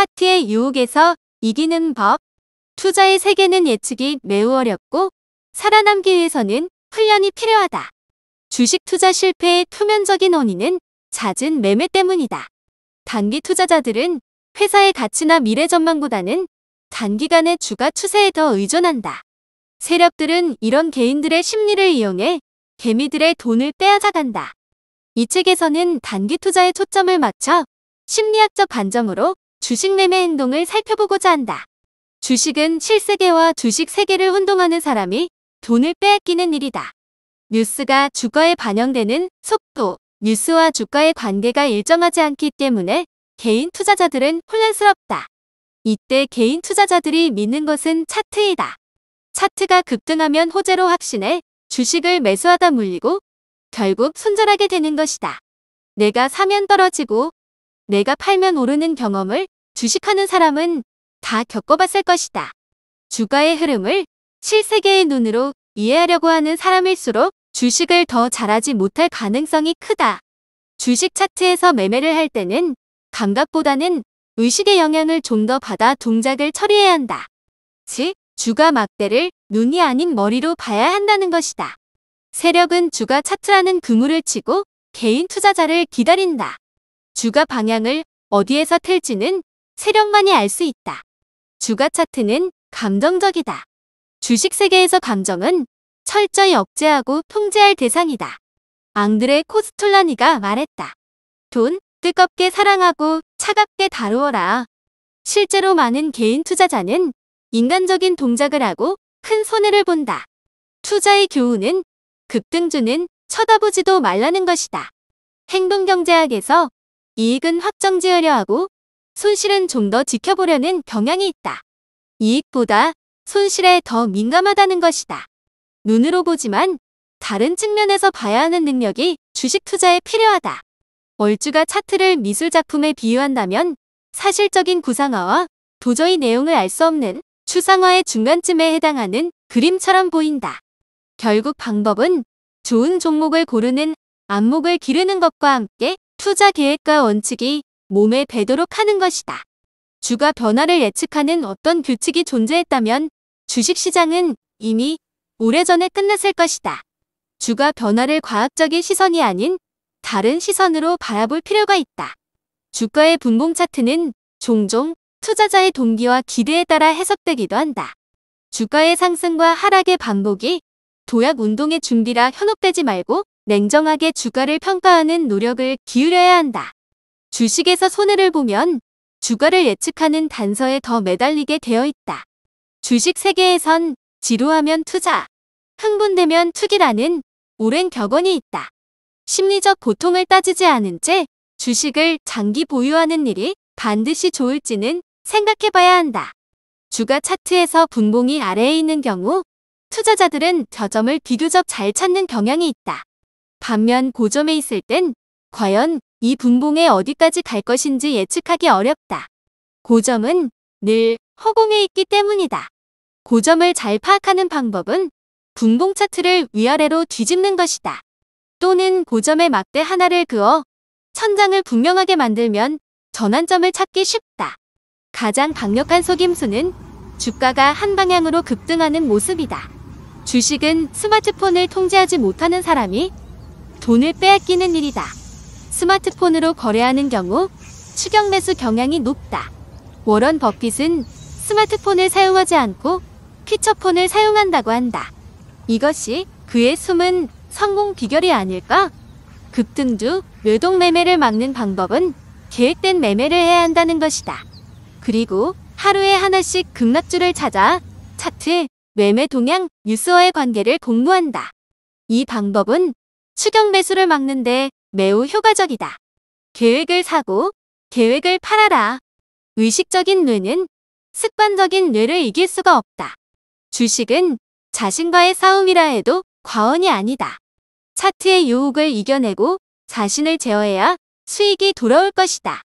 차트의 유혹에서 이기는 법. 투자의 세계는 예측이 매우 어렵고 살아남기 위해서는 훈련이 필요하다. 주식 투자 실패의 투면적인 원인은 잦은 매매 때문이다. 단기 투자자들은 회사의 가치나 미래 전망보다는 단기간의 주가 추세에 더 의존한다. 세력들은 이런 개인들의 심리를 이용해 개미들의 돈을 빼앗아간다. 이 책에서는 단기 투자에 초점을 맞춰 심리학적 관점으로 주식 매매 행동을 살펴보고자 한다. 주식은 실세계와 주식 세계를 혼동하는 사람이 돈을 빼앗기는 일이다. 뉴스가 주가에 반영되는 속도, 뉴스와 주가의 관계가 일정하지 않기 때문에 개인 투자자들은 혼란스럽다. 이때 개인 투자자들이 믿는 것은 차트이다. 차트가 급등하면 호재로 확신해 주식을 매수하다 물리고 결국 손절하게 되는 것이다. 내가 사면 떨어지고 내가 팔면 오르는 경험을 주식하는 사람은 다 겪어봤을 것이다. 주가의 흐름을 7세계의 눈으로 이해하려고 하는 사람일수록 주식을 더 잘하지 못할 가능성이 크다. 주식 차트에서 매매를 할 때는 감각보다는 의식의 영향을 좀 더 받아 동작을 처리해야 한다. 즉, 주가 막대를 눈이 아닌 머리로 봐야 한다는 것이다. 세력은 주가 차트라는 그물을 치고 개인 투자자를 기다린다. 주가 방향을 어디에서 틀지는 세력만이 알 수 있다. 주가 차트는 감정적이다. 주식 세계에서 감정은 철저히 억제하고 통제할 대상이다. 앙드레 코스톨라니가 말했다. 돈, 뜨겁게 사랑하고 차갑게 다루어라. 실제로 많은 개인 투자자는 인간적인 동작을 하고 큰 손해를 본다. 투자의 교훈은 급등주는 쳐다보지도 말라는 것이다. 행동경제학에서 이익은 확정지으려 하고 손실은 좀 더 지켜보려는 경향이 있다. 이익보다 손실에 더 민감하다는 것이다. 눈으로 보지만 다른 측면에서 봐야 하는 능력이 주식 투자에 필요하다. 월주가 차트를 미술작품에 비유한다면 사실적인 구상화와 도저히 내용을 알 수 없는 추상화의 중간쯤에 해당하는 그림처럼 보인다. 결국 방법은 좋은 종목을 고르는 안목을 기르는 것과 함께 투자 계획과 원칙이 몸에 배도록 하는 것이다. 주가 변화를 예측하는 어떤 규칙이 존재했다면 주식시장은 이미 오래전에 끝났을 것이다. 주가 변화를 과학적인 시선이 아닌 다른 시선으로 바라볼 필요가 있다. 주가의 분봉 차트는 종종 투자자의 동기와 기대에 따라 해석되기도 한다. 주가의 상승과 하락의 반복이 도약 운동의 준비라 현혹되지 말고 냉정하게 주가를 평가하는 노력을 기울여야 한다. 주식에서 손해를 보면 주가를 예측하는 단서에 더 매달리게 되어 있다. 주식 세계에선 지루하면 투자, 흥분되면 투기라는 오랜 격언이 있다. 심리적 고통을 따지지 않은 채 주식을 장기 보유하는 일이 반드시 좋을지는 생각해봐야 한다. 주가 차트에서 분봉이 아래에 있는 경우 투자자들은 저점을 비교적 잘 찾는 경향이 있다. 반면 고점에 있을 땐 과연 이 분봉에 어디까지 갈 것인지 예측하기 어렵다. 고점은 늘 허공에 있기 때문이다. 고점을 잘 파악하는 방법은 분봉 차트를 위아래로 뒤집는 것이다. 또는 고점에 막대 하나를 그어 천장을 분명하게 만들면 전환점을 찾기 쉽다. 가장 강력한 속임수는 주가가 한 방향으로 급등하는 모습이다. 주식은 스마트폰을 통제하지 못하는 사람이 돈을 빼앗기는 일이다. 스마트폰으로 거래하는 경우 추격 매수 경향이 높다. 워런 버핏은 스마트폰을 사용하지 않고 피처폰을 사용한다고 한다. 이것이 그의 숨은 성공 비결이 아닐까? 급등 주 뇌동 매매를 막는 방법은 계획된 매매를 해야 한다는 것이다. 그리고 하루에 하나씩 급락주를 찾아 차트, 매매 동향, 뉴스와의 관계를 공부한다. 이 방법은 추격 매수를 막는데 매우 효과적이다. 계획을 사고 계획을 팔아라. 의식적인 뇌는 습관적인 뇌를 이길 수가 없다. 주식은 자신과의 싸움이라 해도 과언이 아니다. 차트의 유혹을 이겨내고 자신을 제어해야 수익이 돌아올 것이다.